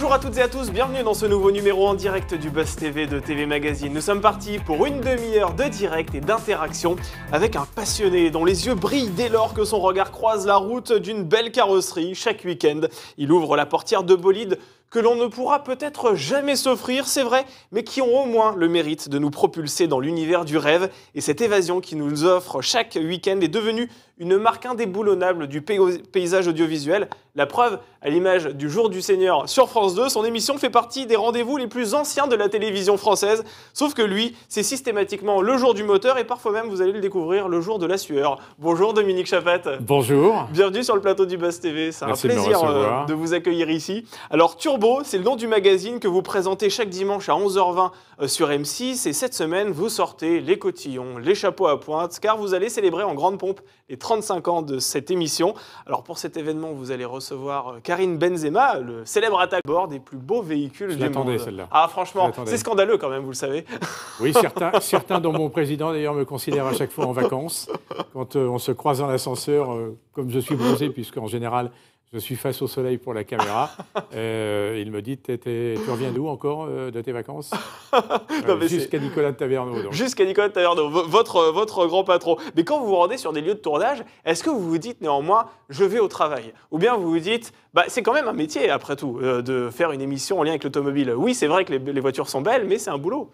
Bonjour à toutes et à tous, bienvenue dans ce nouveau numéro en direct du Buzz TV de TV Magazine. Nous sommes partis pour une demi-heure de direct et d'interaction avec un passionné dont les yeux brillent dès lors que son regard croise la route d'une belle carrosserie. Chaque week-end, il ouvre la portière de bolide que l'on ne pourra peut-être jamais s'offrir, c'est vrai, mais qui ont au moins le mérite de nous propulser dans l'univers du rêve. Et cette évasion qui nous offre chaque week-end est devenue une marque indéboulonnable du paysage audiovisuel. La preuve, à l'image du Jour du Seigneur sur France 2, son émission fait partie des rendez-vous les plus anciens de la télévision française. Sauf que lui, c'est systématiquement le jour du moteur et parfois même, vous allez le découvrir, le jour de la sueur. Bonjour Dominique Chapat. Bonjour. Bienvenue sur le plateau du Buzz TV. C'est un plaisir euh, de, vous accueillir ici. Alors, Turbo c'est le nom du magazine que vous présentez chaque dimanche à 11h20 euh, sur M6. Et cette semaine, vous sortez les cotillons, les chapeaux à pointe, car vous allez célébrer en grande pompe les 35 ans de cette émission. Alors pour cet événement, vous allez recevoir euh, Karine Benzema, le célèbre attaque bord des plus beaux véhicules du monde. celle-là. Ah franchement, c'est scandaleux quand même, vous le savez. Oui, certains, certains dont mon président d'ailleurs me considère à chaque fois en vacances. Quand euh, on se croise dans l'ascenseur, comme je suis bronzé, puisqu'en général je suis face au soleil pour la caméra. Euh, il me dit Tu reviens d'où encore euh, de tes vacances euh, Jusqu'à Nicolas de Taverneau. Jusqu'à Nicolas de Taverneau, votre, votre grand patron. Mais quand vous vous rendez sur des lieux de tournage, est-ce que vous vous dites néanmoins Je vais au travail Ou bien vous vous dites bah, C'est quand même un métier, après tout, de faire une émission en lien avec l'automobile. Oui, c'est vrai que les, voitures sont belles, mais c'est un boulot.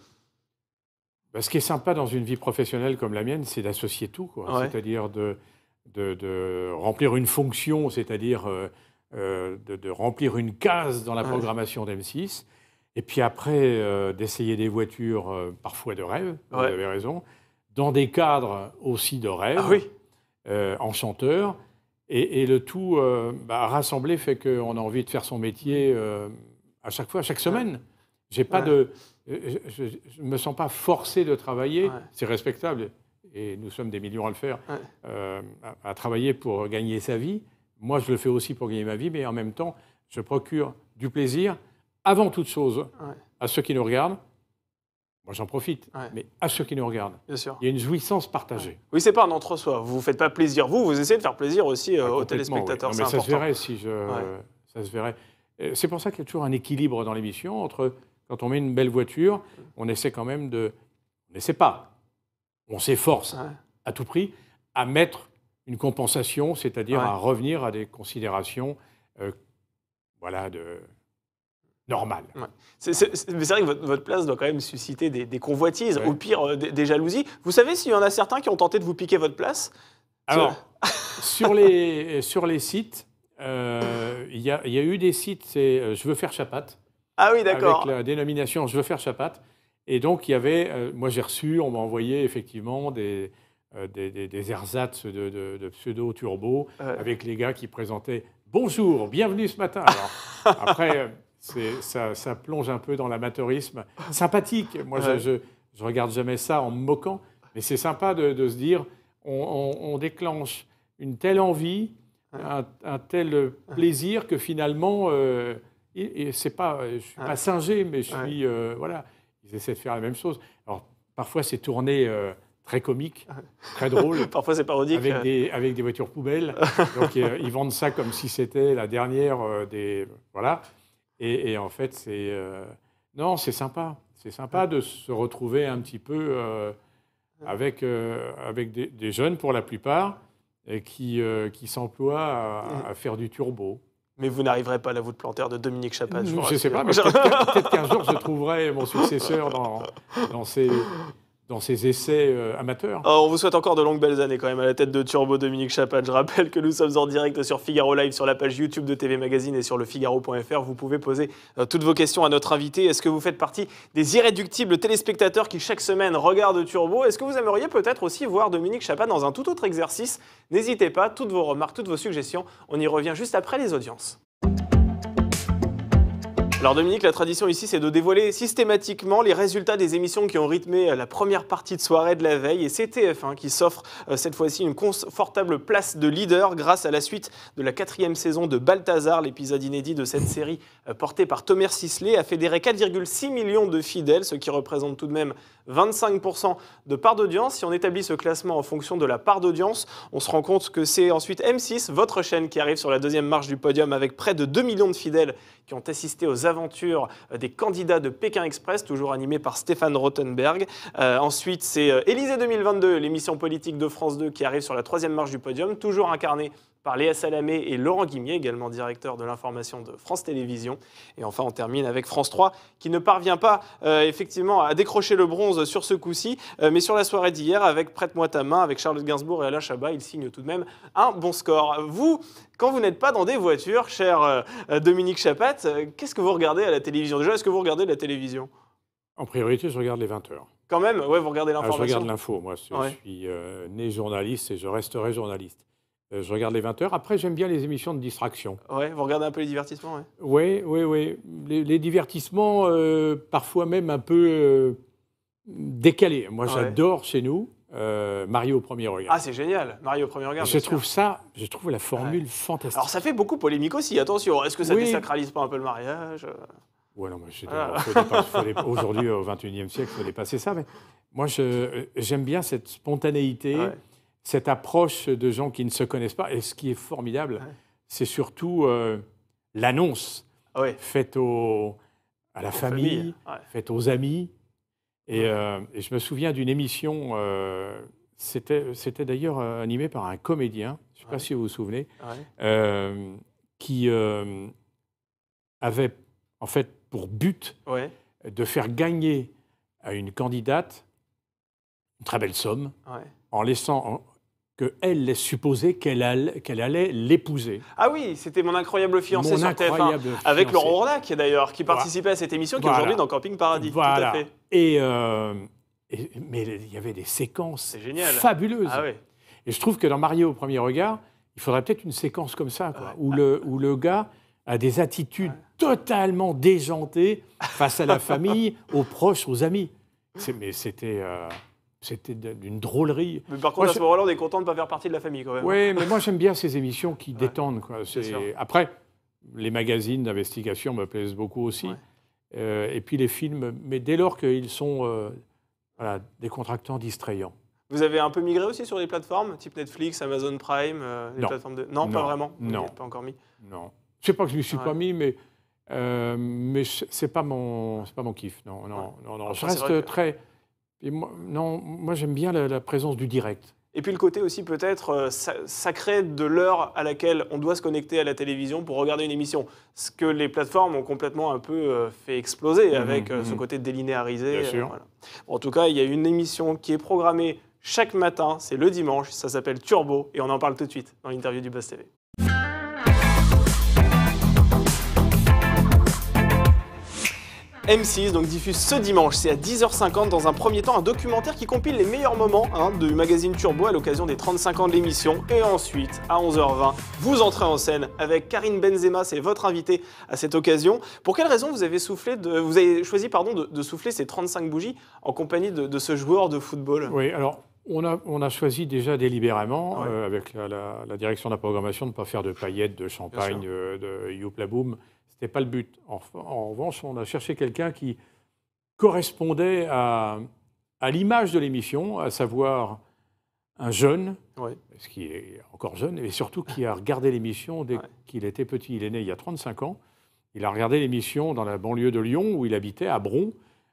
Bah, ce qui est sympa dans une vie professionnelle comme la mienne, c'est d'associer tout. C'est-à-dire de de, remplir une fonction, c'est-à-dire euh, euh, de, remplir une case dans la programmation d'M6, et puis après euh, d'essayer des voitures parfois de rêve, vous avez raison, dans des cadres aussi de rêve, ah en chanteur, et, le tout bah, rassemblé fait qu'on a envie de faire son métier à chaque fois, à chaque semaine. je, ne me sens pas forcé de travailler, c'est respectable et nous sommes des millions à le faire, euh, à, travailler pour gagner sa vie. Moi, je le fais aussi pour gagner ma vie, mais en même temps, je procure du plaisir avant toute chose à ceux qui nous regardent. Moi, j'en profite, mais à ceux qui nous regardent. Bien sûr. Il y a une jouissance partagée. Oui, c'est pas un entre-soi. Vous ne faites pas plaisir, vous, vous essayez de faire plaisir aussi euh, ah, aux téléspectateurs. mais ça se verrait si je. Ça se verrait. Euh, c'est pour ça qu'il y a toujours un équilibre dans l'émission entre quand on met une belle voiture, on essaie quand même de. On n'essaie pas on s'efforce à tout prix à mettre une compensation, c'est-à-dire à revenir à des considérations normales. Euh, – voilà, de, C'est, vrai que votre, place doit quand même susciter des, convoitises, au pire euh, des, jalousies. Vous savez s'il y en a certains qui ont tenté de vous piquer votre place Alors, sur, les, sur les sites, euh, il y, a eu des sites, c'est Je veux faire chapate », Ah oui, d'accord. Avec la dénomination Je veux faire chapate ». Et donc, il y avait, euh, moi j'ai reçu, on m'a envoyé effectivement des, euh, des, ersatz de, pseudo-turbo avec les gars qui présentaient Bonjour, bienvenue ce matin. Alors, après, euh, ça, ça, plonge un peu dans l'amateurisme sympathique. Moi, je, je, regarde jamais ça en me moquant, mais c'est sympa de, se dire on, déclenche une telle envie, un, tel plaisir que finalement, et, et c'est pas, je suis pas singé, mais je suis. voilà ils essaient de faire la même chose. Alors, parfois, c'est tourné euh, très comique, très drôle. parfois, c'est parodique. Avec des, voitures poubelles. Donc, euh, ils vendent ça comme si c'était la dernière euh, des. Voilà. Et, en fait, c'est. non, c'est sympa. C'est sympa de se retrouver un petit peu avec, avec des, jeunes, pour la plupart, et qui, qui s'emploient à, faire du turbo. Mais vous n'arriverez pas à la voûte plantaire de Dominique Chapaz. Je ne sais pas, mais peut-être qu'un jour je trouverai mon successeur dans, dans ces, dans ses essais euh, amateurs. Ah, on vous souhaite encore de longues belles années quand même à la tête de Turbo Dominique Chapat. Je rappelle que nous sommes en direct sur Figaro Live, sur la page YouTube de TV Magazine et sur le Figaro.fr. Vous pouvez poser euh, toutes vos questions à notre invité. Est-ce que vous faites partie des irréductibles téléspectateurs qui chaque semaine regardent Turbo Est-ce que vous aimeriez peut-être aussi voir Dominique Chapat dans un tout autre exercice N'hésitez pas, toutes vos remarques, toutes vos suggestions. On y revient juste après les audiences. Alors Dominique, la tradition ici, c'est de dévoiler systématiquement les résultats des émissions qui ont rythmé euh, la première partie de soirée de la veille. Et c'est TF1 qui s'offre euh, cette fois-ci une confortable place de leader grâce à la suite de la quatrième saison de Balthazar. L'épisode inédit de cette série euh, portée par Thomas Sisley a fédéré 4,6 millions de fidèles, ce qui représente tout de même 25% de part d'audience. Si on établit ce classement en fonction de la part d'audience, on se rend compte que c'est ensuite M6, votre chaîne, qui arrive sur la deuxième marche du podium avec près de 2 millions de fidèles qui ont assisté aux aventures euh, des candidats de Pékin Express, toujours animés par Stéphane Rothenberg. Euh, ensuite, c'est euh, Élysée 2022, l'émission politique de France 2 qui arrive sur la troisième marche du podium, toujours incarnée par Léa Salamé et Laurent Guimier, également directeur de l'information de France Télévisions. Et enfin, on termine avec France 3, qui ne parvient pas euh, effectivement à décrocher le bronze sur ce coup-ci, euh, mais sur la soirée d'hier, avec Prête-moi ta main, avec Charlotte Gainsbourg et Alain Chabat, il signe tout de même un bon score. Vous, quand vous n'êtes pas dans des voitures, cher euh, Dominique Chapat, qu'est-ce que vous regardez à la télévision Déjà, est-ce que vous regardez la télévision en priorité, je regarde les 20 heures. Quand même, ouais, vous regardez ah, l'information. je regarde l'info, moi. Je suis né journaliste et je resterai journaliste. Euh, je regarde les 20 heures. Après, j'aime bien les émissions de distraction. Ouais, vous regardez un peu les divertissements, Oui, oui, oui. Les, divertissements, euh, parfois même un peu euh, décalés. Moi, j'adore chez nous Mario au premier regard. Ah, c'est génial, Mario au premier regard. Je trouve ça, je trouve la formule fantastique. Alors, ça fait beaucoup polémique aussi, attention. Est-ce que ça désacralise pas un peu le mariage Oui, non, mais ah. aujourd'hui, au 21e siècle, il faut dépasser ça. Mais moi, j'aime bien cette spontanéité. Ouais cette approche de gens qui ne se connaissent pas. Et ce qui est formidable, c'est surtout euh, l'annonce ah faite à la famille, faite aux amis. Euh, et, je me souviens d'une émission, euh, c'était d'ailleurs animé par un comédien, je ne sais pas si vous vous souvenez, qui avait en fait pour but de faire gagner à une candidate une très belle somme en laissant qu'elle laisse supposer qu'elle allait, l'épouser. Ah oui, c'était mon incroyable fiancé mon sur TF1, avec Laurent Ornac, d'ailleurs, qui participait à cette émission, qui est aujourd'hui dans Camping Paradis. Voilà. Tout à fait. Euh, et, mais il y avait des séquences fabuleuses. Ah oui. Et je trouve que dans Marié au premier regard, il faudrait peut-être une séquence comme ça, où, le, où le gars a des attitudes totalement déjantées face à la famille, aux proches, aux amis. Mais c'était... Euh, c'était d'une drôlerie. Mais par contre, moi, à ce moment on est content de ne pas faire partie de la famille quand même. Oui, mais moi j'aime bien ces émissions qui détendent. Quoi. Après, les magazines d'investigation me plaisent beaucoup aussi. Euh, et puis les films, mais dès lors qu'ils sont euh, voilà, des contractants distrayants. Vous avez un peu migré aussi sur les plateformes, type Netflix, Amazon Prime, euh, les non. plateformes de... Non, pas vraiment. Non. l'ai pas encore mis. Non. Je sais pas que je ne suis ah pas mis, mais mais c'est pas mon, c'est pas mon kiff. Non, non, non, ah, Je reste très non, moi j'aime bien la, présence du direct. Et puis le côté aussi peut-être euh, sacré de l'heure à laquelle on doit se connecter à la télévision pour regarder une émission. Ce que les plateformes ont complètement un peu euh, fait exploser mhm, avec euh, ce mhm. côté délinéarisé. en tout cas, il y a une émission qui est programmée chaque matin, c'est le dimanche, ça s'appelle Turbo et on en parle tout de suite dans l'interview du Buzz TV. M6 donc, diffuse ce dimanche, c'est à 10h50 dans un premier temps un documentaire qui compile les meilleurs moments hein, du magazine Turbo à l'occasion des 35 ans de l'émission. Et ensuite, à 11h20, vous entrez en scène avec Karine Benzema, c'est votre invité à cette occasion. Pour quelle raison vous avez, soufflé de, vous avez choisi pardon, de, souffler ces 35 bougies en compagnie de, ce joueur de football Oui, alors on a, on a, choisi déjà délibérément, euh, avec la, direction de la programmation, de ne pas faire de paillettes, de champagne, euh, de youpla boom n'était pas le but. En, revanche, on a cherché quelqu'un qui correspondait à, l'image de l'émission, à savoir un jeune, ce qui est encore jeune, et surtout qui a regardé l'émission dès qu'il était petit. Il est né il y a 35 ans. Il a regardé l'émission dans la banlieue de Lyon où il habitait, à Bron,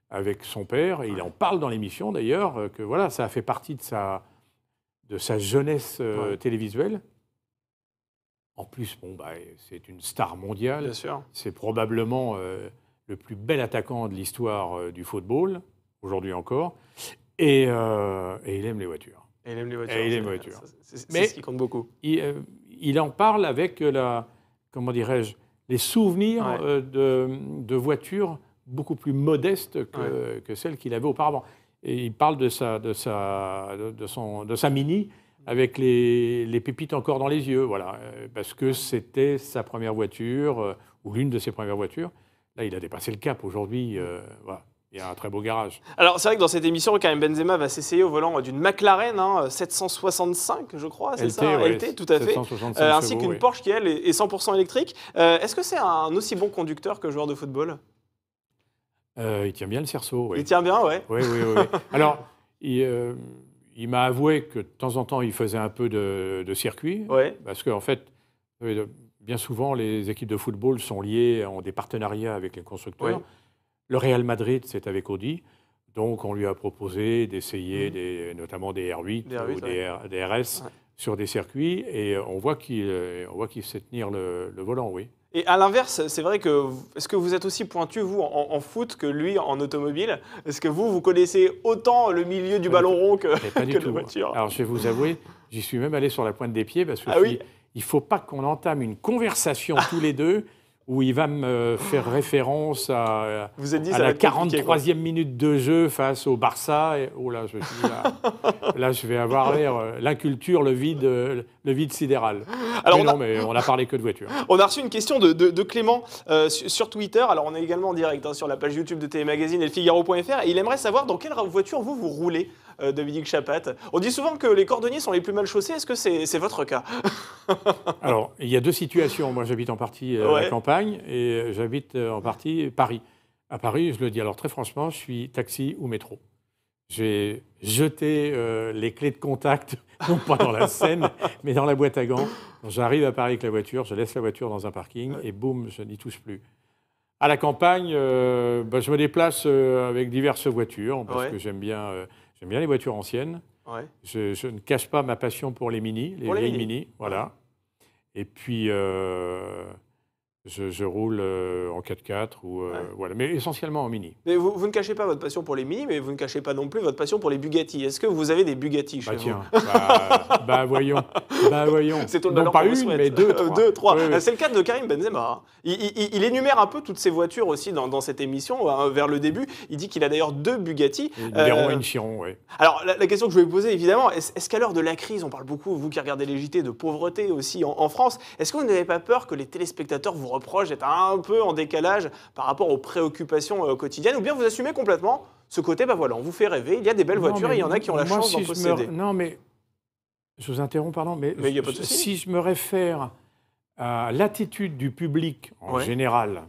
avec son père. Et il en parle dans l'émission d'ailleurs, euh, que voilà, ça a fait partie de sa, jeunesse euh, télévisuelle. En plus, bon, bah, c'est une star mondiale. C'est probablement euh, le plus bel attaquant de l'histoire euh, du football, aujourd'hui encore. Et, euh, il aime les voitures. il aime les voitures. il C'est ce qui compte beaucoup. Il, en parle avec la, comment dirais-je, les souvenirs de, voitures beaucoup plus modestes que, celles qu'il avait auparavant. Et il parle de sa, de sa, de, son, de sa Mini avec les, pépites encore dans les yeux, voilà, euh, parce que c'était sa première voiture euh, ou l'une de ses premières voitures. Là, il a dépassé le cap aujourd'hui. Euh, voilà. Il y a un très beau garage. Alors, c'est vrai que dans cette émission, Karim Benzema va s'essayer au volant d'une McLaren 765, hein, je crois, c'est ça Elle hein, était, tout à fait. ainsi qu'une Porsche qui, elle, est 100% électrique. Est-ce que c'est un aussi bon conducteur que joueur de football Il tient bien le cerceau, oui. Il tient bien, ouais. Oui, oui, oui. oui. Alors, il il m'a avoué que de temps en temps, il faisait un peu de, de circuit. Parce qu'en en fait, bien souvent, les équipes de football sont liées, ont des partenariats avec les constructeurs. Le Real Madrid, c'est avec Audi. Donc, on lui a proposé d'essayer mmh. des, notamment des R8, ou des, RS sur des circuits. Et on voit qu'il qu'il sait tenir le volant, oui. Et à l'inverse, c'est vrai que est-ce que vous êtes aussi pointu, vous, en, foot que lui en automobile Est-ce que vous, vous connaissez autant le milieu du ballon rond que, pas la voiture Alors, je vais vous avouer, j'y suis même allé sur la pointe des pieds parce que ah, oui. il ne faut pas qu'on entame une conversation tous les deux où il va me faire référence à, vous dit, la 43e minute de jeu face au Barça. Et, oh là, je, là, ah, là, je vais avoir euh, l'inculture, le vide, euh, le vide sidéral. non, mais on n'a parlé que de voiture On a reçu une question de, Clément euh, sur Twitter. Alors on est également en direct hein, sur la page YouTube de Télémagazine et Figaro.fr. Et il aimerait savoir dans quelle voiture vous vous roulez, euh, Dominique Chapat. On dit souvent que les cordonniers sont les plus mal chaussés. Est-ce que c'est votre cas Alors il y a deux situations. Moi j'habite en partie euh, la campagne et j'habite en partie Paris. À Paris, je le dis alors très franchement, je suis taxi ou métro. J'ai jeté les clés de contact non pas dans la Seine, mais dans la boîte à gants. J'arrive à Paris avec la voiture, je laisse la voiture dans un parking et boum, je n'y touche plus. À la campagne, euh, bah, je me déplace euh, avec diverses voitures parce que j'aime bien, euh, j'aime bien les voitures anciennes. Je, ne cache pas ma passion pour les mini, les, mini. mini. voilà. Et puis, je, roule euh, en 4x4 ou euh, voilà, mais essentiellement en mini. Mais vous, ne cachez pas votre passion pour les mini, mais vous ne cachez pas non plus votre passion pour les Bugatti. Est-ce que vous avez des Bugatti chez bah, tiens, bah, bah, voyons, bah voyons. C'est pas une, mais deux, euh, deux, trois. C'est le cas de Karim Benzema. Hein. Il, énumère un peu toutes ses voitures aussi dans, cette émission hein, vers le début. Il dit qu'il a d'ailleurs deux Bugatti. Une Veyron et une Chiron, oui. Alors la, question que je vais vous poser évidemment, est-ce qu'à l'heure de la crise, on parle beaucoup, vous qui regardez les JT, de pauvreté aussi en, en France, est-ce que vous n'avez pas peur que les téléspectateurs vous reproche d'être un peu en décalage par rapport aux préoccupations euh, quotidiennes, ou bien vous assumez complètement ce côté, bah voilà, on vous fait rêver, il y a des belles voitures, et il y en a qui ont la chance d'en posséder. Non, mais je vous interromps, pardon, mais, si je me réfère à l'attitude du public en général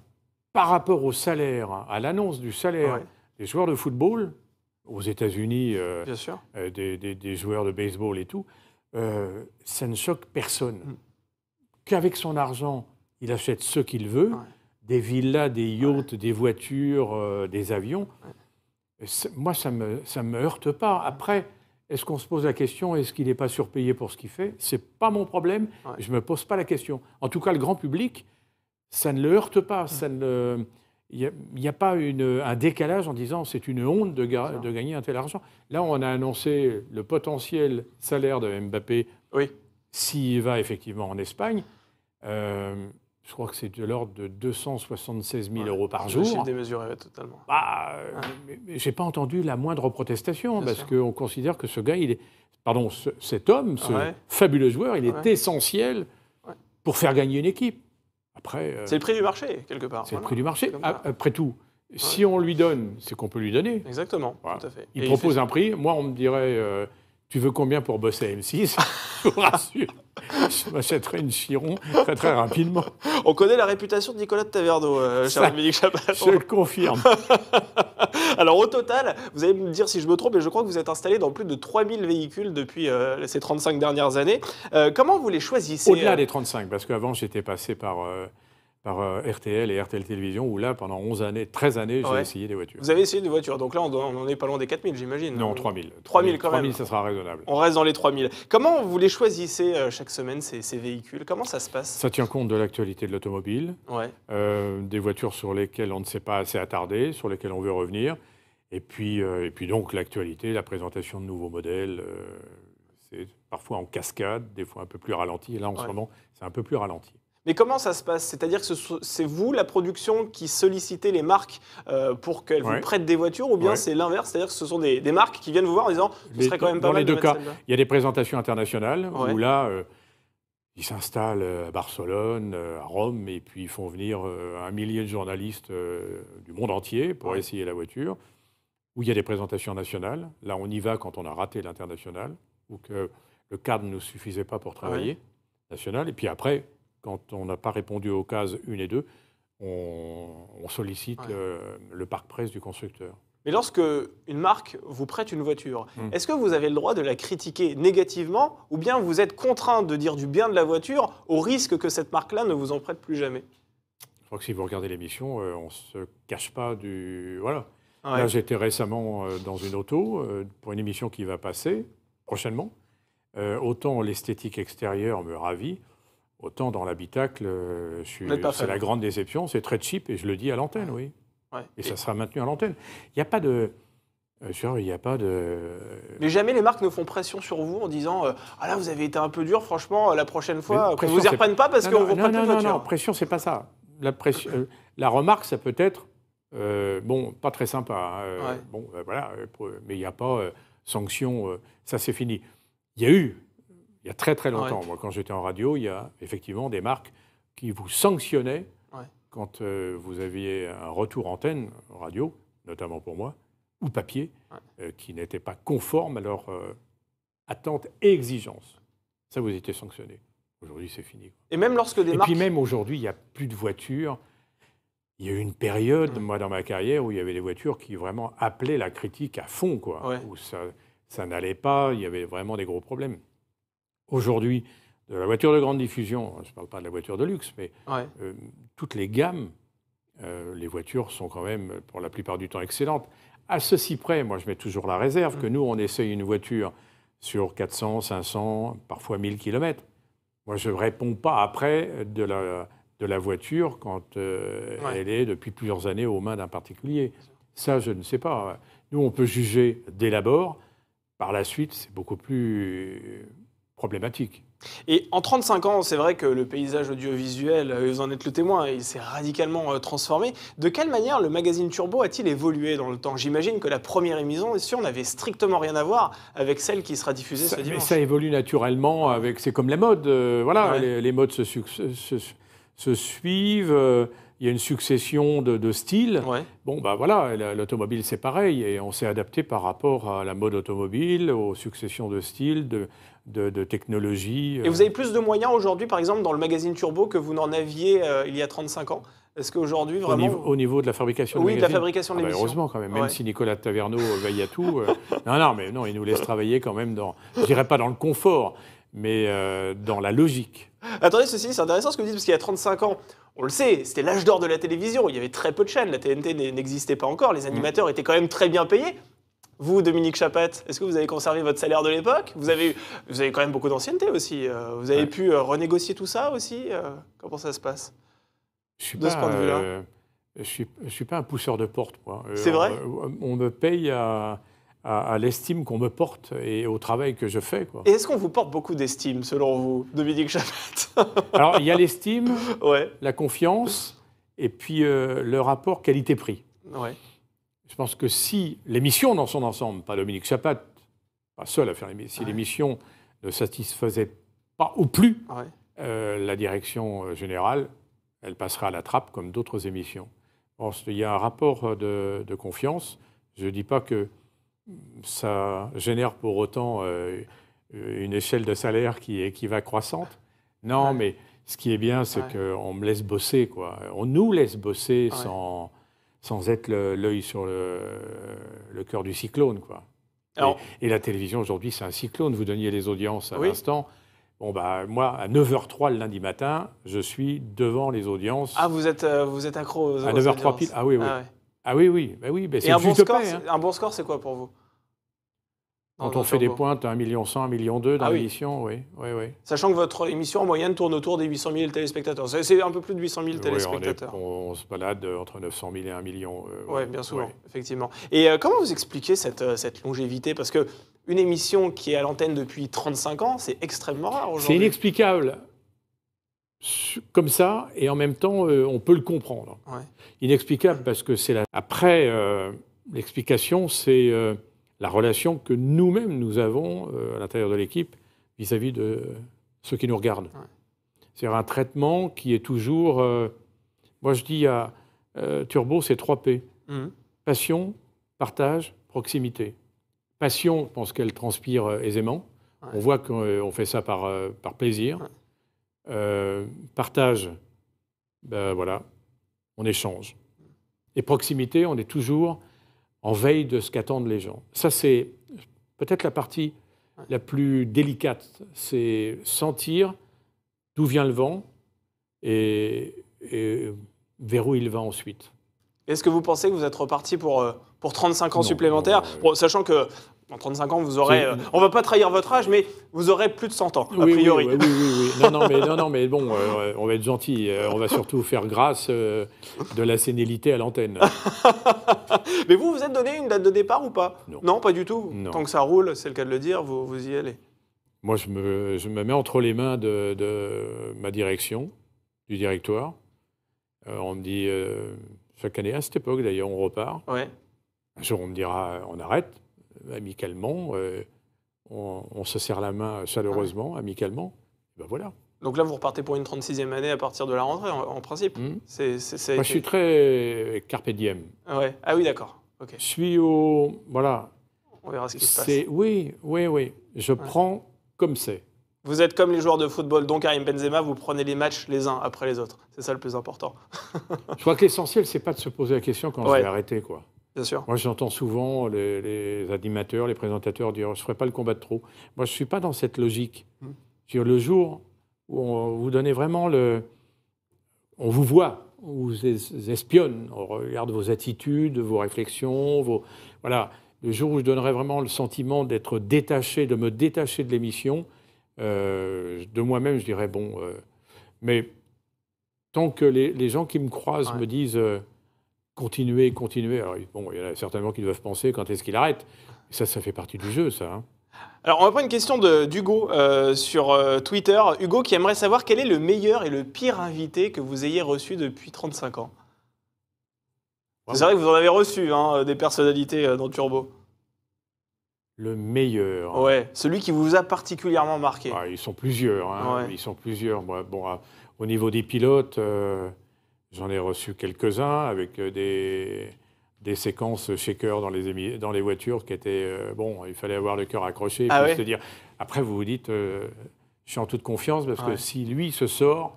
par rapport au salaire, à l'annonce du salaire des joueurs de football, aux États-Unis, euh, euh, des, joueurs de baseball et tout, ça ne choque personne. Hmm. Qu'avec son argent, il achète ce qu'il veut, des villas, des yachts, des voitures, euh, des avions. Moi, ça ne me, ça me heurte pas. Après, est-ce qu'on se pose la question, est-ce qu'il n'est pas surpayé pour ce qu'il fait C'est pas mon problème, je ne me pose pas la question. En tout cas, le grand public, ça ne le heurte pas. Ça Il n'y a, pas un décalage en disant c'est une honte de, gagner un tel argent. Là, on a annoncé le potentiel salaire de Mbappé oui. s'il va effectivement en Espagne. Euh, je crois que c'est de l'ordre de 276 000 euros par jour. C'est démesuré, totalement. Bah, euh, j'ai pas entendu la moindre protestation parce qu'on considère que ce gars, il est, pardon, cet homme, ce fabuleux joueur, il est essentiel pour faire gagner une équipe. Après. Euh, c'est le prix du marché quelque part. C'est le prix du marché. Après tout. Si on lui donne, c'est qu'on peut lui donner. Exactement, tout à fait. Il propose un prix. Moi, on me dirait, euh, tu veux combien pour bosser M6 Je vous rassure, je m'achèterai une Chiron très très rapidement. On connaît la réputation de Nicolas de Taverneau, euh, cher Dominique Je le confirme. Alors au total, vous allez me dire si je me trompe, mais je crois que vous êtes installé dans plus de 3000 véhicules depuis euh, ces 35 dernières années. Euh, comment vous les choisissez Au-delà des 35, parce qu'avant j'étais passé par par euh, RTL et RTL Télévision, où là, pendant 11 années, 13 années, j'ai essayé des voitures. Vous avez essayé des voitures, donc là, on n'en est pas loin des 4000, j'imagine. Non, 3000. Hein. 3000 quand même. 3000, ça sera raisonnable. On reste dans les 3000. Comment vous les choisissez euh, chaque semaine, ces, véhicules Comment ça se passe Ça tient compte de l'actualité de l'automobile, euh, des voitures sur lesquelles on ne s'est pas assez attardé, sur lesquelles on veut revenir, et puis, et puis donc l'actualité, la présentation de nouveaux modèles c'est parfois en cascade, des fois un peu plus ralenti. Et là, en ce moment, c'est un peu plus ralenti. Mais comment ça se passe C'est-à-dire que c'est vous, la production, qui sollicitez les marques euh, pour qu'elles vous prêtent des voitures, ou bien c'est l'inverse C'est-à-dire que ce sont des, marques qui viennent vous voir en disant « ce serait quand même pas dans les deux cas, Il y a des présentations internationales où là, euh, ils s'installent euh, à Barcelone, euh, à Rome, et puis ils font venir un millier de journalistes du monde entier pour essayer la voiture. Où il y a des présentations nationales. Là, on y va quand on a raté l'international, ou que le cadre ne suffisait pas pour travailler, national. Et puis après, quand on n'a pas répondu aux cases 1 et 2, on, sollicite le, parc presse du constructeur. Mais lorsque une marque vous prête une voiture, hmm. est-ce que vous avez le droit de la critiquer négativement ou bien vous êtes contraint de dire du bien de la voiture au risque que cette marque-là ne vous en prête plus jamais Je crois que si vous regardez l'émission, euh, on ne se cache pas du... Voilà. Là, j'étais récemment euh, dans une auto euh, pour une émission qui va passer prochainement. autant l'esthétique extérieure me ravit, Autant dans l'habitacle, euh, c'est la grande déception, c'est très cheap, et je le dis à l'antenne, oui. Et, ça sera maintenu à l'antenne. Il n'y a pas de... Euh, Sûr, il n'y a pas de. Euh, mais jamais les marques ne font pression sur vous en disant Ah là, vous avez été un peu dur, franchement, la prochaine fois, qu'on ne vous reprenne pas parce qu'on ne vous pas Non, non, non, pression, c'est pas ça. La, pression, la remarque, ça peut être Bon, pas très sympa. Hein, bon, voilà, mais il n'y a pas sanction, ça c'est fini. Il y a eu il y a très très longtemps. Moi, quand j'étais en radio, il y a effectivement des marques qui vous sanctionnaient quand euh, vous aviez un retour antenne radio, notamment pour moi, ou papier, euh, qui n'était pas conforme à leurs euh, attentes et exigences. Ça, vous étiez sanctionné. Aujourd'hui, c'est fini. Et même lorsque des et puis même aujourd'hui, il n'y a plus de voitures. Il y a eu une période, mmh. moi, dans ma carrière, où il y avait des voitures qui vraiment appelaient la critique à fond, quoi. Où ça, ça n'allait pas, il y avait vraiment des gros problèmes aujourd'hui de la voiture de grande diffusion, hein, je ne parle pas de la voiture de luxe, mais euh, toutes les gammes, euh, les voitures sont quand même pour la plupart du temps excellentes. À ceci près, moi je mets toujours la réserve, que mm. nous on essaye une voiture sur 400, 500, parfois 1000 km. Moi je ne réponds pas après de la, de la voiture quand euh, elle est depuis plusieurs années aux mains d'un particulier. Ça, je ne sais pas. Nous, on peut juger dès l'abord. Par la suite, c'est beaucoup plus problématique. Et en 35 ans, c'est vrai que le paysage audiovisuel, euh, vous en êtes le témoin, il s'est radicalement euh, transformé. De quelle manière le magazine Turbo a-t-il évolué dans le temps J'imagine que la première émission on n'avait strictement rien à voir avec celle qui sera diffusée ça, ce dimanche. ça évolue naturellement, avec, c'est comme la mode. Euh, voilà, les, modes se, se, suivent. il y a une succession de, styles. Bon, ben voilà, l'automobile, c'est pareil. Et on s'est adapté par rapport à la mode automobile, aux successions de styles, de, de, technologie. Et vous euh. avez plus de moyens aujourd'hui, par exemple, dans le magazine Turbo que vous n'en aviez euh, il y a 35 ans est-ce qu'aujourd'hui, vraiment. Au niveau, de la fabrication oui, de, la fabrication de ah bah, Heureusement, quand même. Même si Nicolas Taverneau veille à tout. Euh, non, non, mais non, il nous laisse travailler quand même dans. Je dirais pas dans le confort, mais dans la logique. Attendez, ceci, c'est intéressant ce que vous dites, parce qu'il y a 35 ans, on le sait, c'était l'âge d'or de la télévision. Il y avait très peu de chaînes. La TNT n'existait pas encore. Les animateurs étaient quand même très bien payés. Vous, Dominique Chapette, est-ce que vous avez conservé votre salaire de l'époque vous avez, vous avez quand même beaucoup d'ancienneté aussi. Euh, vous avez pu euh, renégocier tout ça aussi euh? Comment ça se passe je de ce point de vue-là Je ne suis, suis, pas un pousseur de porte, quoi. C'est vrai on, me paye à, l'estime qu'on me porte et au travail que je fais. Quoi. Et est-ce qu'on vous porte beaucoup d'estime, selon vous, Dominique Chapette Alors, il y a l'estime, ouais. la confiance et puis le rapport qualité-prix. Ouais je pense que si l'émission dans son ensemble, pas Dominique Chapat, pas seul à faire l'émission, si l'émission ne satisfaisait pas ou plus ah euh, la direction euh, générale, elle passera à la trappe comme d'autres émissions. il y a un rapport euh, de, confiance. Je ne dis pas que ça génère pour autant une échelle de salaire qui, va croissante. Non, mais ce qui est bien, c'est qu'on me laisse bosser. Quoi. On nous laisse bosser sans sans être l'œil sur le, le cœur du cyclone. Quoi. et, la télévision aujourd'hui, c'est un cyclone. Vous donniez les audiences à l'instant. Bon, bah, moi, à 9h03 le lundi matin, je suis devant les audiences. Ah, vous êtes, euh, vous êtes accro aux, à 9h03 pile. Ah oui, oui. Ah, ah oui, oui. Bah, oui bah et hein. un bon score, c'est quoi pour vous quand on, fait des pointes, 1,1 million, 1,2 million d'émissions, ah oui. oui. Oui, Sachant que votre émission en moyenne tourne autour des 800 000 téléspectateurs. C'est un peu plus de 800 000 téléspectateurs. Oui, on, se balade entre 900 000 et 1 million. Euh, oui, bien souvent, effectivement. Et euh, comment vous expliquez euh, cette, longévité Parce que une émission qui est à l'antenne depuis 35 ans, c'est extrêmement rare aujourd'hui. C'est inexplicable comme ça, et en même temps, on peut le comprendre. Inexplicable parce que c'est la... Après, l'explication, c'est la relation que nous-mêmes nous avons euh, à l'intérieur de l'équipe vis-à-vis de ceux qui nous regardent. C'est un traitement qui est toujours. Euh, moi, je dis à euh, Turbo, c'est 3 P mhm. passion, partage, proximité. Passion, je pense qu'elle transpire aisément. On voit qu'on fait ça par, par plaisir. partage, ben voilà, on échange. Et proximité, on est toujours en veille de ce qu'attendent les gens. Ça, c'est peut-être la partie la plus délicate, c'est sentir d'où vient le vent et, vers où il va ensuite. Est-ce que vous pensez que vous êtes reparti pour, euh, pour 35 ans supplémentaires Sachant que en 35 ans, vous aurez. Euh, on va pas trahir votre âge, mais vous aurez plus de 100 ans, oui, a priori. Oui, oui, oui. Non, non, mais, bon, euh, on va être gentil. Euh, on va surtout faire grâce de la sénilité à l'antenne. mais vous, vous êtes donné une date de départ ou pas non. pas du tout. Tant que ça roule, c'est le cas de le dire, vous, y allez. Moi, je me, mets entre les mains de, ma direction, du directoire. on me dit, chaque année, à cette époque d'ailleurs, on repart. Un jour, on me dira, on arrête. Euh, amicalement, euh, on, se serre la main chaleureusement, ah amicalement, ben voilà. Donc là, vous repartez pour une 36e année à partir de la rentrée, en, principe hmm. Moi, Je suis très carpe diem. Ah, ouais. ah oui, d'accord. Ok. Je suis au... Voilà. On verra ce qui se passe. Oui, oui, oui. Je prends comme c'est. Vous êtes comme les joueurs de football, donc Karim Benzema, vous prenez les matchs les uns après les autres. C'est ça le plus important. je crois que l'essentiel, c'est pas de se poser la question quand je vais arrêter, quoi. Bien Moi, j'entends souvent les, animateurs, les présentateurs dire Je ne ferai pas le combat de trop. Moi, je ne suis pas dans cette logique. Hmm. Sur le jour où on vous donnez vraiment le. On vous voit, on vous espionne, on regarde vos attitudes, vos réflexions, Voilà. Le jour où je donnerais vraiment le sentiment d'être détaché, de me détacher de l'émission, euh, de moi-même, je dirais Bon. Euh, mais tant que les, gens qui me croisent me disent. Euh, continuer, continuer. il y en a certainement qui doivent penser quand est-ce qu'il arrête. ça, ça fait partie du jeu, ça. Hein. Alors, on va prendre une question d'Hugo euh, sur euh, Twitter. Hugo qui aimerait savoir quel est le meilleur et le pire invité que vous ayez reçu depuis 35 ans. C'est vrai que vous en avez reçu hein, euh, des personnalités dans Turbo. Le meilleur. Ouais, celui qui vous a particulièrement marqué. Ah, ils sont plusieurs. Hein. Ils sont plusieurs. bon, au niveau des pilotes, J'en ai reçu quelques-uns avec euh, des, des séquences shaker dans les, dans les voitures qui étaient. Euh, bon, il fallait avoir le cœur accroché. Ah se dire. Après, vous vous dites, euh, je suis en toute confiance parce que si lui se sort,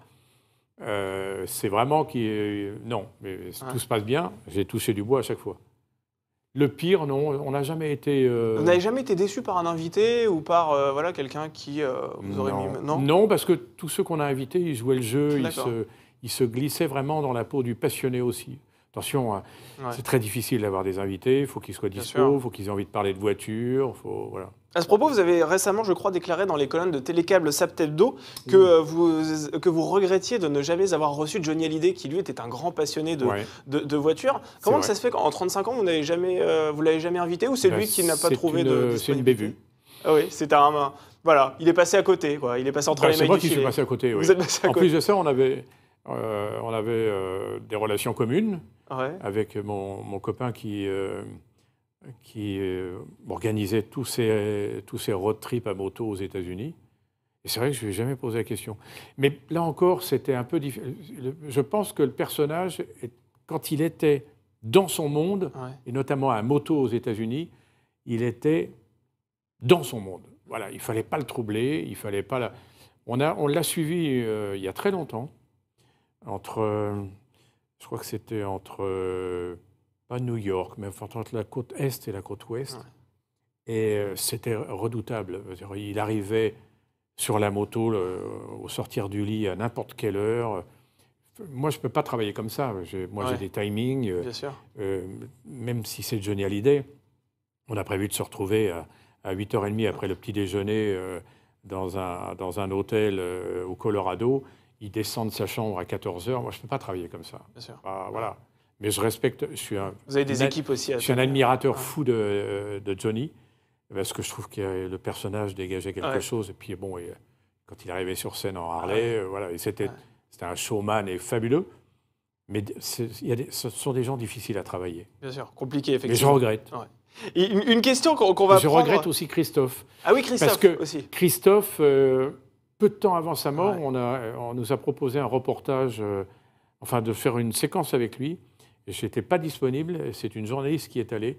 c'est vraiment qui. non, mais tout se passe bien. J'ai touché du bois à chaque fois. Le pire, non, on n'a jamais été. Vous n'avez jamais été déçu par un invité ou par voilà quelqu'un qui vous aurait non. mis. Non, non, parce que tous ceux qu'on a invités, ils jouaient le jeu, ils se il se glissait vraiment dans la peau du passionné aussi. Attention, hein, c'est très difficile d'avoir des invités, il faut qu'ils soient dispo, il faut qu'ils aient envie de parler de voiture, À ce propos, vous avez récemment, je crois, déclaré dans les colonnes de Télécable Sapteldo que, euh, vous, que vous regrettiez de ne jamais avoir reçu Johnny Hallyday, qui lui était un grand passionné de, voiture. de, voitures. Comment ça se fait qu'en 35 ans, vous n'avez jamais, euh, vous l'avez jamais invité ou c'est ben, lui qui n'a pas trouvé de euh, C'est une bévue. Ah oui, c'est un, voilà, il est passé à côté, Il est passé entre ben, les mains. C'est moi qui suis passé à côté. Oui. Vous côté. En plus de ça, on avait, euh, on avait euh, des relations communes avec mon, copain qui, euh, qui organisait tous ces, tous ces road trips à moto aux États-Unis. Et c'est vrai que je ne jamais posé la question. Mais là encore, c'était un peu difficile. Je pense que le personnage, quand il était dans son monde, et notamment à moto aux États-Unis, il était dans son monde. Voilà, il fallait pas le troubler, il fallait pas la... On l'a suivi il y a très longtemps entre, euh, je crois que c'était entre, euh, pas New York, mais entre la côte Est et la côte Ouest. Et euh, c'était redoutable. Il arrivait sur la moto au sortir du lit à n'importe quelle heure. Moi, je ne peux pas travailler comme ça. Moi, j'ai des timings. Bien sûr. même si c'est Johnny Hallyday, on a prévu de se retrouver à, 8h30 après le petit déjeuner dans, un, dans un hôtel au Colorado il descend de sa chambre à 14h. Moi, je ne peux pas travailler comme ça. Bien sûr. Bah, voilà. Mais je respecte. Je suis un, Vous avez des équipes aussi. je suis un admirateur fou de, de, Johnny, parce que je trouve que le personnage dégageait quelque chose. Et puis, bon, euh, quand il arrivait sur scène en Harley, euh, voilà, et c'était un showman et fabuleux. Mais y a ce sont des gens difficiles à travailler. Bien sûr, compliqué, effectivement. Mais je regrette. une question qu'on va. Je regrette aussi Christophe. Ah oui, Christophe parce que Christophe. Euh, peu de temps avant sa mort, on, a, euh, on nous a proposé un reportage, euh, enfin de faire une séquence avec lui. Je n'étais pas disponible, c'est une journaliste qui est allée.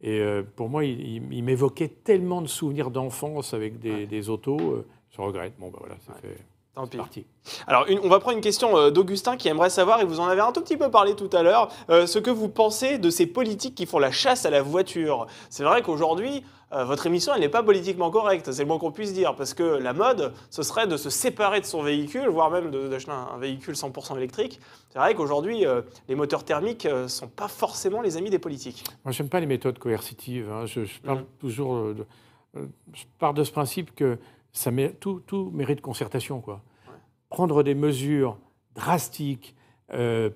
Et euh, pour moi, il, m'évoquait tellement de souvenirs d'enfance avec des, autos, je regrette. Bon, ben voilà, c'est fait. Tant Parti. Alors, on va prendre une question d'Augustin qui aimerait savoir, et vous en avez un tout petit peu parlé tout à l'heure, ce que vous pensez de ces politiques qui font la chasse à la voiture. C'est vrai qu'aujourd'hui, euh, votre émission, elle n'est pas politiquement correcte. C'est le moins qu'on puisse dire. Parce que la mode, ce serait de se séparer de son véhicule, voire même d'acheter un véhicule 100% électrique. C'est vrai qu'aujourd'hui, euh, les moteurs thermiques ne euh, sont pas forcément les amis des politiques. Moi, n'aime pas les méthodes coercitives. Hein. Je, parle mhm. toujours. De, de ce principe que ça tout, tout, mérite concertation. Quoi. Prendre des mesures drastiques,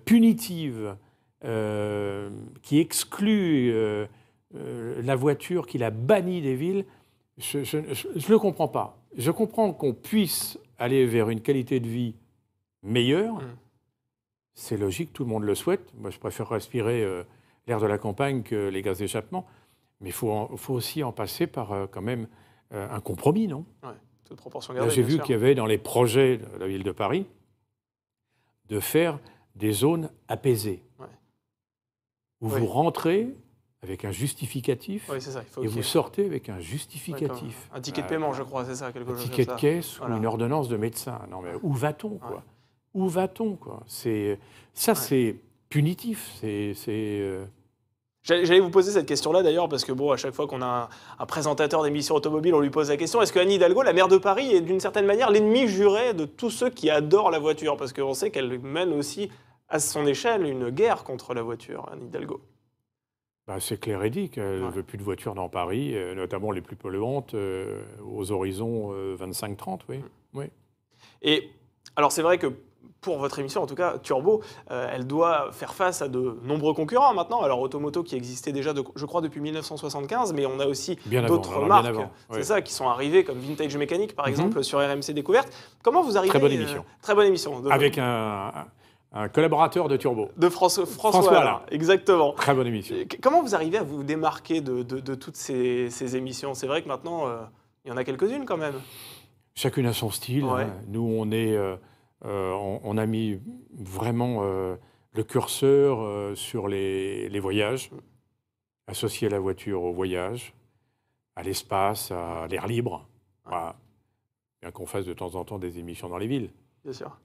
punitives, qui excluent euh, la voiture, qu'il a banni des villes, je ne le comprends pas. Je comprends qu'on puisse aller vers une qualité de vie meilleure. Mm. C'est logique, tout le monde le souhaite. Moi, je préfère respirer euh, l'air de la campagne que les gaz d'échappement. Mais il faut, aussi en passer par euh, quand même un compromis, non ouais, toute proportion J'ai vu qu'il y avait dans les projets de la ville de Paris de faire des zones apaisées, où vous rentrez avec un justificatif. Oui, ça, et vous sortez avec un justificatif. un ticket de paiement, euh, je crois, c'est ça, quelque un chose ticket ça. de caisse ou une ordonnance de médecin. Non, mais où va-t-on, quoi Où va-t-on, quoi C'est ça, c'est punitif. C'est euh, J'allais vous poser cette question-là d'ailleurs, parce que bon, à chaque fois qu'on a un, présentateur d'émission automobile, on lui pose la question est-ce que Anne Hidalgo, la maire de Paris, est d'une certaine manière l'ennemi juré de tous ceux qui adorent la voiture Parce qu'on sait qu'elle mène aussi, à son échelle, une guerre contre la voiture, Anne Hidalgo. Bah, c'est clair et dit qu'elle ne veut plus de voitures dans Paris, euh, notamment les plus polluantes, euh, aux horizons 25-30, euh, oui. Mm. oui. Et alors c'est vrai que pour votre émission, en tout cas, Turbo, elle doit faire face à de nombreux concurrents maintenant. Alors, Automoto qui existait déjà, je crois, depuis 1975, mais on a aussi d'autres marques, c'est ça, qui sont arrivées, comme Vintage Mécanique, par mm-hmm. exemple, sur RMC Découverte. Comment vous arrivez Très bonne émission. très bonne émission. Avec un, un collaborateur de Turbo. De François, François, exactement. Très bonne émission. Comment vous arrivez à vous démarquer de, toutes ces, émissions C'est vrai que maintenant, euh, il y en a quelques-unes quand même. Chacune a son style. Nous, on, est, euh, euh, a mis vraiment le curseur sur les, voyages, associer la voiture au voyage, à l'espace, à l'air libre. Bien qu'on fasse de temps en temps des émissions dans les villes. Bien sûr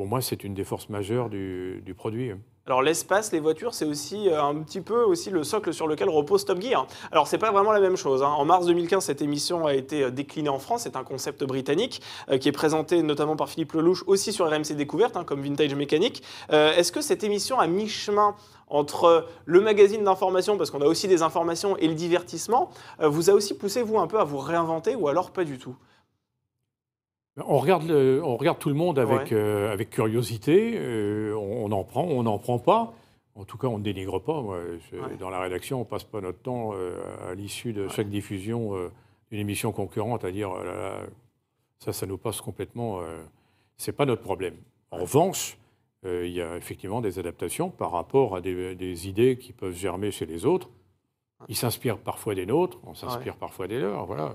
pour moi, c'est une des forces majeures du, produit. Alors l'espace, les voitures, c'est aussi euh, un petit peu aussi le socle sur lequel repose Top Gear. Alors c'est pas vraiment la même chose. Hein. En mars 2015, cette émission a été euh, déclinée en France. C'est un concept britannique euh, qui est présenté notamment par Philippe Lelouch aussi sur RMC Découverte, hein, comme Vintage Mécanique. Est-ce que cette émission à mi-chemin entre le magazine d'information, parce qu'on a aussi des informations, et le divertissement, vous a aussi poussé vous un peu à vous réinventer ou alors pas du tout on regarde, on regarde tout le monde avec, euh, avec curiosité, euh, on, en prend, on n'en prend pas. En tout cas, on ne dénigre pas. Dans la rédaction, on ne passe pas notre temps euh, à l'issue de chaque diffusion d'une émission concurrente à dire oh ça, ça nous passe complètement. C'est pas notre problème. En revanche, il y a effectivement des adaptations par rapport à des, idées qui peuvent germer chez les autres. Ils s'inspirent parfois des nôtres, on s'inspire parfois des leurs. Voilà.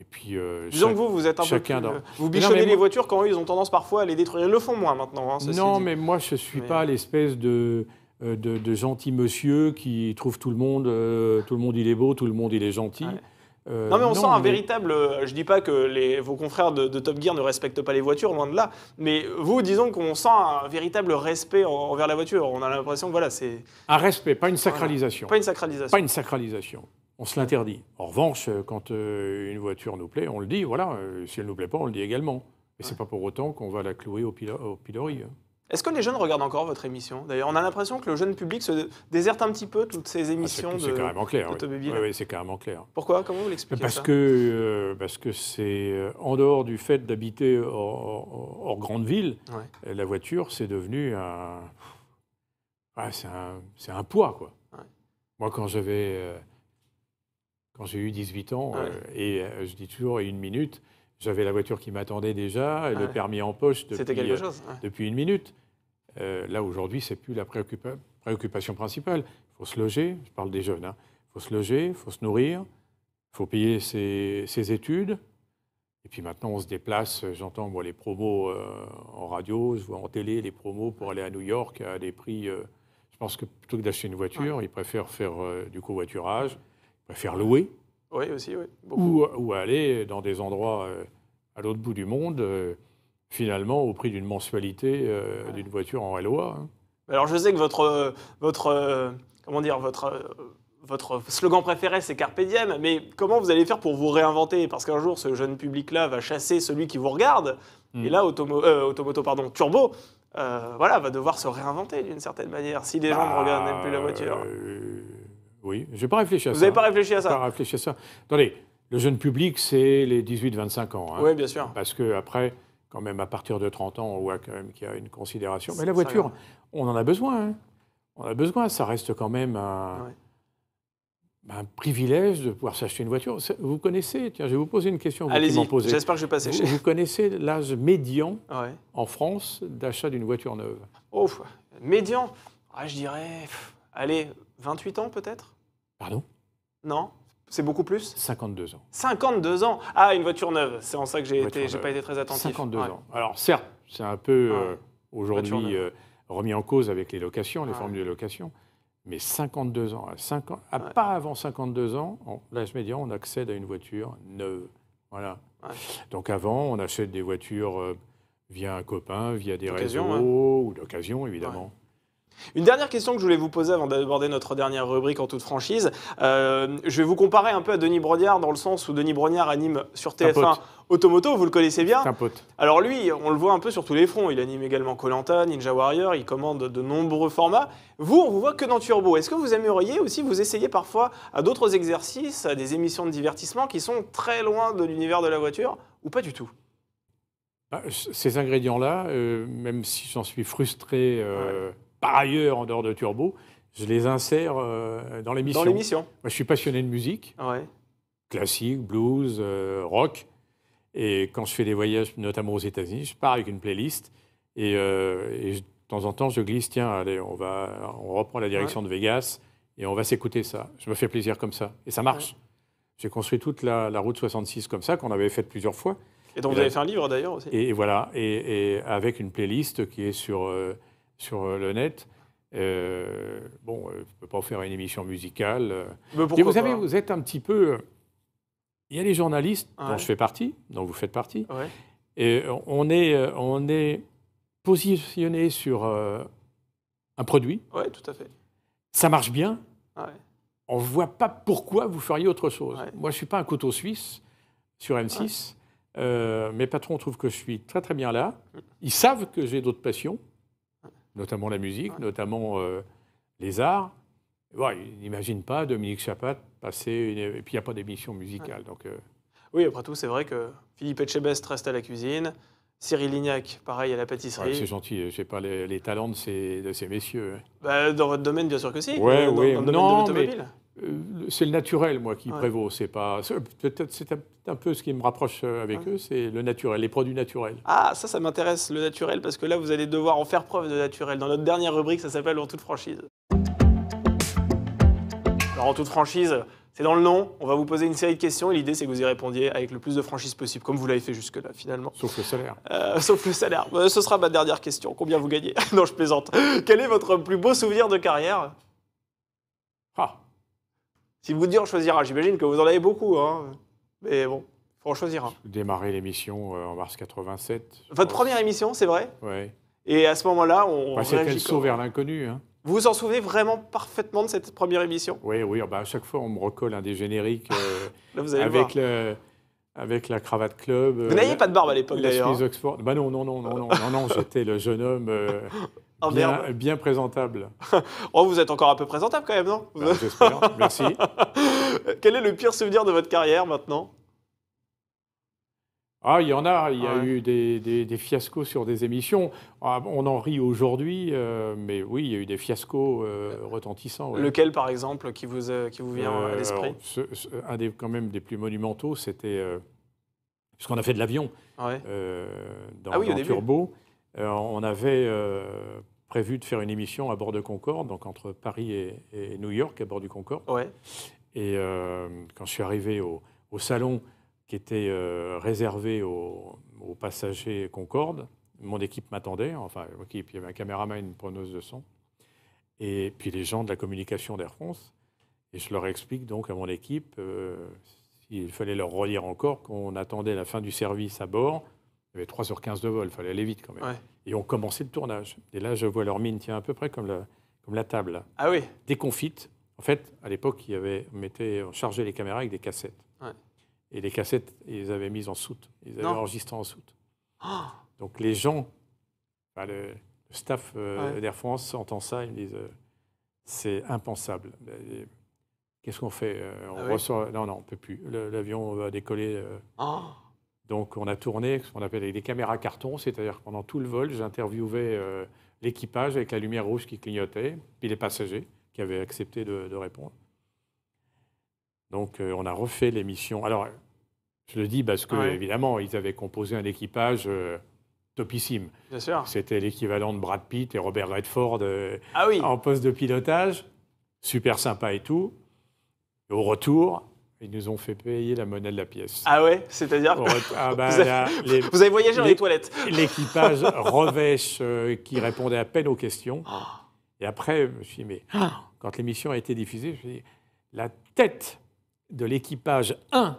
Et puis, euh, Disons que vous, vous êtes un euh, Vous bichonnez les voitures quand eux, ils ont tendance parfois à les détruire. Ils le font moins maintenant. Hein, non, mais moi, je ne suis pas l'espèce euh, de, de, gentil monsieur qui trouve tout le monde, tout le monde il est beau, tout le monde il est gentil. non, mais on sent un véritable. Je dis pas que les, vos confrères de, Top Gear ne respectent pas les voitures, loin de là. Mais vous, disons qu'on sent un véritable respect envers la voiture. On a l'impression que voilà, c'est. Un respect, pas une sacralisation. Pas une sacralisation. Pas une sacralisation on se l'interdit. En revanche, euh, quand euh, une voiture nous plaît, on le dit, voilà, euh, si elle ne nous plaît pas, on le dit également. Mais ce n'est pas pour autant qu'on va la clouer au, pilori. Hein. Est-ce que les jeunes regardent encore votre émission D'ailleurs, on a l'impression que le jeune public se déserte un petit peu toutes ces ah, émissions de c'est, carrément clair, Oui, c'est carrément clair. Pourquoi Comment vous l'expliquez parce que, c'est en dehors du fait d'habiter hors, grande ville, la voiture, c'est devenu un, c'est un, poids. quoi. Moi, quand j'avais quand j'ai eu 18 ans, ah euh, et euh, je dis toujours, et une minute, j'avais la voiture qui m'attendait déjà, le ah permis en poche depuis, euh, depuis une minute. là, aujourd'hui, c'est plus la préoccupation principale. Il faut se loger, je parle des jeunes, hein. il faut se loger, il faut se nourrir, il faut payer ses, études. Et puis maintenant, on se déplace, j'entends les promos en radio, je vois en télé les promos pour aller à New York à des prix... je pense que plutôt que d'acheter une voiture, ils préfèrent faire du covoiturage faire louer. Oui, aussi, oui. Ou, aller dans des endroits euh, à l'autre bout du monde, euh, finalement, au prix d'une mensualité euh, d'une voiture en LOA. Hein. Alors, je sais que votre, votre comment dire, votre votre slogan préféré, c'est Carpe mais comment vous allez faire pour vous réinventer Parce qu'un jour, ce jeune public-là va chasser celui qui vous regarde, hmm. et là, Automoto, pardon, Turbo, voilà, va devoir se réinventer d'une certaine manière, si les gens bah, ne regardent même plus la voiture. Oui, je n'ai pas réfléchi à ça. Vous n'avez pas réfléchi à ça pas réfléchi à ça. Attendez, le jeune public, c'est les 18-25 ans. Hein, oui, bien sûr. Parce qu'après, quand même, à partir de 30 ans, on voit quand même qu'il y a une considération. Mais la voiture, hein. on en a besoin. Hein. On a besoin. Ça reste quand même un, privilège de pouvoir s'acheter une voiture. Vous connaissez, tiens, je vais vous poser une question. Allez-y, j'espère que je vais pas Vous, vous connaissez l'âge médian en France d'achat d'une voiture neuve Oh, médian ah, Je dirais, allez, 28 ans peut-être Pardon Non c'est beaucoup plus 52 ans. 52 ans Ah, une voiture neuve. C'est en ça que j'ai été j'ai pas été très attentif. 52 ans. Alors certes, c'est un peu euh, aujourd'hui euh, remis en cause avec les locations, les formules de location, mais 52 ans. À, 5 à Pas avant 52 ans, l'âge médian, on accède à une voiture neuve. Voilà. Donc avant, on achète des voitures euh, via un copain, via des réseaux ou d'occasion, évidemment. Une dernière question que je voulais vous poser avant d'aborder notre dernière rubrique en toute franchise. Euh, je vais vous comparer un peu à Denis Brognard dans le sens où Denis Brognard anime sur TF1 Automoto, vous le connaissez bien. Un pote. Alors lui, on le voit un peu sur tous les fronts. Il anime également Colanta, Ninja Warrior, il commande de nombreux formats. Vous, on vous voit que dans Turbo. Est-ce que vous aimeriez aussi vous essayer parfois à d'autres exercices, à des émissions de divertissement qui sont très loin de l'univers de la voiture ou pas du tout ah, Ces ingrédients-là, euh, même si j'en suis frustré. Euh, par ailleurs en dehors de Turbo, je les insère euh, dans l'émission. Dans l'émission. Moi, je suis passionné de musique, ouais. classique, blues, euh, rock. Et quand je fais des voyages, notamment aux États-Unis, je pars avec une playlist et, euh, de temps en temps, je glisse tiens, allez, on, va, on reprend la direction de Vegas et on va s'écouter ça. Je me fais plaisir comme ça. Et ça marche. J'ai construit toute la, route 66 comme ça, qu'on avait faite plusieurs fois. Et donc, vous avez fait un livre d'ailleurs aussi. et voilà, et, avec une playlist qui est sur sur euh, le net. Euh, bon, euh, je ne peux pas faire une émission musicale. Mais vous savez, vous êtes un petit peu. Il y a les journalistes dont je fais partie, dont vous faites partie. Et on est, on est positionné sur un produit. Oui, tout à fait. Ça marche bien. Ah on ne voit pas pourquoi vous feriez autre chose. Moi, je ne suis pas un couteau suisse sur M6. mes patrons trouvent que je suis très très bien là. Ils savent que j'ai d'autres passions notamment la musique, notamment euh, les arts. Ouais, n'imagine pas Dominique Chapat passer. Une... Et puis, il n'y a pas d'émission musicale. Donc, euh. Oui, après tout, c'est vrai que Philippe Etchebest reste à la cuisine. Cyril Lignac, pareil, à la pâtisserie. c'est gentil, euh, je sais pas les, talents de ces, messieurs. Bah, dans votre domaine, bien sûr que si. dans, de l'automobile. Euh, c'est le naturel, moi, qui prévaut. C'est pas. c'est un, peu ce qui me rapproche euh, avec eux, c'est le naturel, les produits naturels. Ah, ça, ça m'intéresse le naturel parce que là, vous allez devoir en faire preuve de naturel. Dans notre dernière rubrique, ça s'appelle en toute franchise. Alors en toute franchise, c'est dans le nom. On va vous poser une série de questions et l'idée, c'est que vous y répondiez avec le plus de franchise possible, comme vous l'avez fait jusque-là, finalement. Sauf le salaire. Euh, sauf le salaire. ce sera ma dernière question. Combien vous gagnez Non, je plaisante. Quel est votre plus beau souvenir de carrière Ah si vous dire, on choisira. J'imagine que vous en avez beaucoup. Hein. Mais bon, il faut en choisir Démarrer l'émission euh, en mars 87. Votre première émission, c'est vrai Oui. Et à ce moment-là, on. C'est bah, le saut vers l'inconnu. Hein. Vous vous en souvenez vraiment parfaitement de cette première émission Oui, oui. Bah, à chaque fois, on me recolle un des génériques euh, avec le, avec la cravate club. Vous n'aviez euh, pas de barbe à l'époque d'ailleurs. Hein. Oxford. Bah non, non, non, non, non, non, non j'étais le jeune homme bien, présentable. oh, vous êtes encore un peu présentable quand même, non bah, J'espère, merci. Quel est le pire souvenir de votre carrière maintenant ah, il y en a. Il y a eu des, fiascos sur des émissions. Ah, on en rit aujourd'hui, euh, mais oui, il y a eu des fiascos euh, retentissants. Lequel, par exemple, qui vous, euh, qui vous vient à l'esprit Un des, quand même, des plus monumentaux, c'était ce qu'on a fait de l'avion dans, ah oui, dans Turbo. Euh, on avait euh, prévu de faire une émission à bord de Concorde, donc entre Paris et, New York, à bord du Concorde. Et euh, quand je suis arrivé au, salon qui était réservé aux, passagers Concorde, mon équipe m'attendait, enfin, il y avait un caméraman, une preneuse de son, et puis les gens de la communication d'Air France. Et je leur explique donc à mon équipe, s'il fallait leur relire encore qu'on attendait la fin du service à bord il y avait 3 h 15 de vol, il fallait aller vite quand même. Et on commençait le tournage. Et là, je vois leur mine, tiens, à peu près comme la, table. Ah oui Déconfite. En fait, à l'époque, on, chargeait les caméras avec des cassettes. Et les cassettes, ils avaient mises en soute. Ils avaient enregistré en soute. Oh. Donc les gens, le, staff euh, d'Air France entend ça, ils me disent euh, c'est impensable. Euh, qu'est-ce qu'on fait On ah ressort. Non, non, on ne peut plus. L'avion va décoller. Ah donc on a tourné ce qu'on appelle avec des caméras carton, c'est-à-dire pendant tout le vol, j'interviewais euh, l'équipage avec la lumière rouge qui clignotait, puis les passagers qui avaient accepté de, répondre. Donc euh, on a refait l'émission. Alors je le dis parce que évidemment ils avaient composé un équipage euh, topissime. Bien C'était l'équivalent de Brad Pitt et Robert Redford ah en poste de pilotage, super sympa et tout. au retour, ils nous ont fait payer la monnaie de la pièce. Ah ouais C'est-à-dire ah ben vous, avez... voyagé dans les, toilettes L'équipage revêche qui répondait à peine aux questions. Ah. Et après, je me suis mais ah. quand l'émission a été diffusée, je me la tête de l'équipage 1,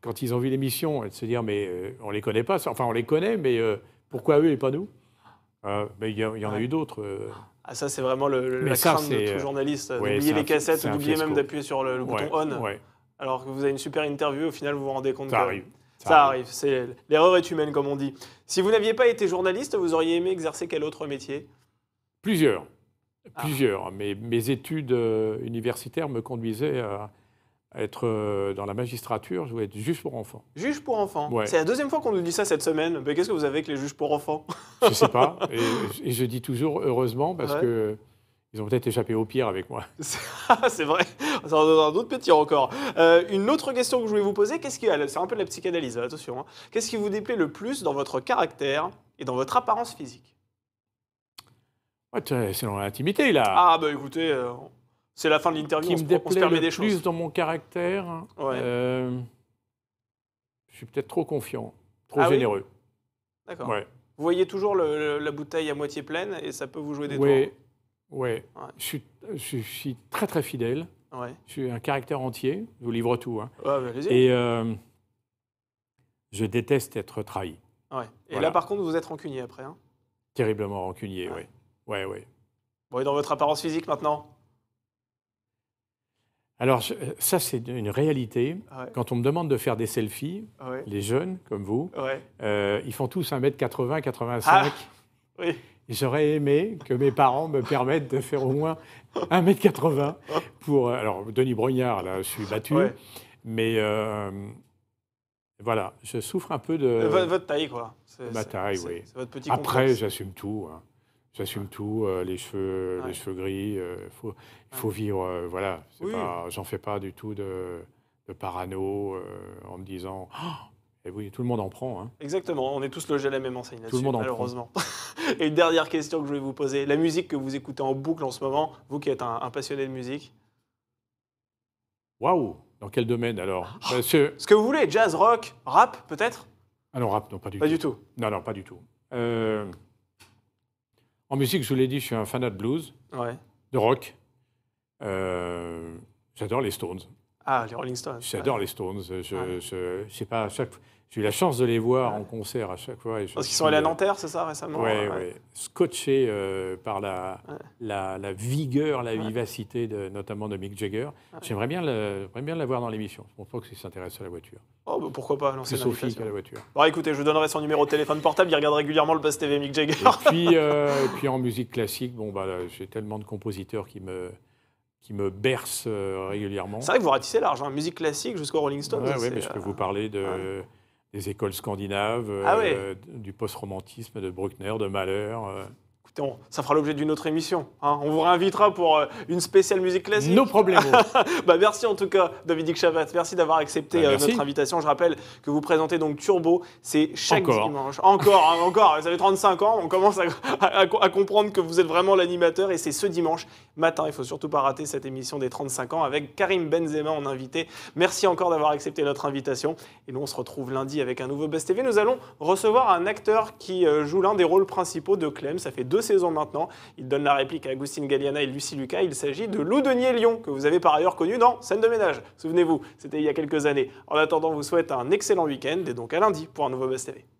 quand ils ont vu l'émission, elle se dire, mais euh, on ne les connaît pas, enfin on les connaît, mais euh, pourquoi eux et pas nous euh, Mais il y, en a eu d'autres. Ah, ça, c'est vraiment le, la crainte de tout journaliste, d'oublier les cassettes, d'oublier même d'appuyer sur le, le bouton on alors que vous avez une super interview, au final, vous vous rendez compte. que… Ça arrive. Ça, arrive. L'erreur est humaine, comme on dit. Si vous n'aviez pas été journaliste, vous auriez aimé exercer quel autre métier Plusieurs. Ah. Plusieurs. Mais mes études euh, universitaires me conduisaient à être euh, dans la magistrature, je voulais être juge pour enfants. Juge pour enfants C'est la deuxième fois qu'on nous dit ça cette semaine. Mais qu'est-ce que vous avez avec les juges pour enfants Je ne sais pas. Et, je dis toujours heureusement parce que ils ont peut-être échappé au pire avec moi. c'est vrai, ça en un autre petit encore. Euh, une autre question que je voulais vous poser, ce ah, c'est un peu de la psychanalyse, hein, attention, hein. qu'est-ce qui vous déplaît le plus dans votre caractère et dans votre apparence physique C'est dans l'intimité là. Ah bah écoutez, euh, c'est la fin de l'interview, on, se permet des choses. plus dans mon caractère, hein, euh, je suis peut-être trop confiant, trop ah généreux. D'accord. Vous voyez toujours la bouteille à moitié pleine et ça peut vous jouer des tours. Ouais, je suis, très très fidèle. Je suis un caractère entier. Je vous livre tout. Hein. et euh, je déteste être trahi. Et là, par contre, vous êtes rancunier après. Hein. Terriblement rancunier, oui. Oui, oui. Bon, et dans votre apparence physique maintenant alors, euh, ça, c'est une réalité. Quand on me demande de faire des selfies, les jeunes, comme vous, euh, ils font tous 1m80, 85. Ah, oui j'aurais aimé que mes parents me permettent de faire au moins 1m80 pour. Euh, alors, Denis Brognard, là, je suis battu. Mais euh, voilà, je souffre un peu de. Euh, votre, taille, quoi. Ma taille, oui. Votre petit Après, j'assume tout. Hein. J'assume tout, les cheveux, les cheveux gris. Il faut, vivre, voilà. J'en fais pas du tout de, parano en me disant oh, et oui, tout le monde en prend. Hein. Exactement, on est tous logés à la même enseigne heureusement. malheureusement. Et une dernière question que je voulais vous poser. La musique que vous écoutez en boucle en ce moment, vous qui êtes un, passionné de musique Waouh Dans quel domaine alors ah, Ce que vous voulez, jazz, rock, rap peut-être Ah non, rap, non, pas du tout. Pas du tout Non, non, pas du tout. Euh, en musique, je vous l'ai dit, je suis un fanat de blues, de rock. Euh, j'adore les Stones. Ah, les Rolling Stones. J'adore les Stones. Je, je, ah, je sais pas, à chaque j'ai eu la chance de les voir en concert à chaque fois. Parce qu'ils sont allés à euh, Nanterre, c'est ça, récemment Oui, oui. Scotché euh, par la, la, la, vigueur, la vivacité, de, notamment de Mick Jagger. J'aimerais bien l'avoir dans l'émission. Je pense pas que s'intéresse à la voiture. Oh, bah, pourquoi pas C'est Sophie qui a la voiture. Bon, écoutez, je vous donnerai son numéro de téléphone portable. Il regarde régulièrement le Buzz TV Mick Jagger. Et puis, euh, puis en musique classique, bon, bah, j'ai tellement de compositeurs qui me qui me berce euh, régulièrement. C'est vrai que vous ratissez l'argent, hein. musique classique jusqu'au Rolling Stones. oui, mais je peux euh, vous parler de, des écoles scandinaves, ah euh, du post-romantisme de Bruckner, de Mahler ça fera l'objet d'une autre émission. Hein. On vous réinvitera pour euh, une spéciale musique classique. Nos problèmes. bah, merci en tout cas, David chabat Merci d'avoir accepté bah, euh, notre invitation. Je rappelle que vous présentez donc Turbo. C'est chaque dimanche. Encore, hein, encore. Vous avez 35 ans. On commence à, comprendre que vous êtes vraiment l'animateur. Et c'est ce dimanche matin. Il faut surtout pas rater cette émission des 35 ans avec Karim Benzema en invité. Merci encore d'avoir accepté notre invitation. Et nous, on se retrouve lundi avec un nouveau Best TV. Nous allons recevoir un acteur qui euh, joue l'un des rôles principaux de Clem. Ça fait deux maintenant. Il donne la réplique à Agustin Galliana et Lucie Lucas. Il s'agit de Loudonier Lyon, que vous avez par ailleurs connu dans Scène de ménage. Souvenez-vous, c'était il y a quelques années. En attendant, vous souhaite un excellent week-end et donc à lundi pour un nouveau Best TV.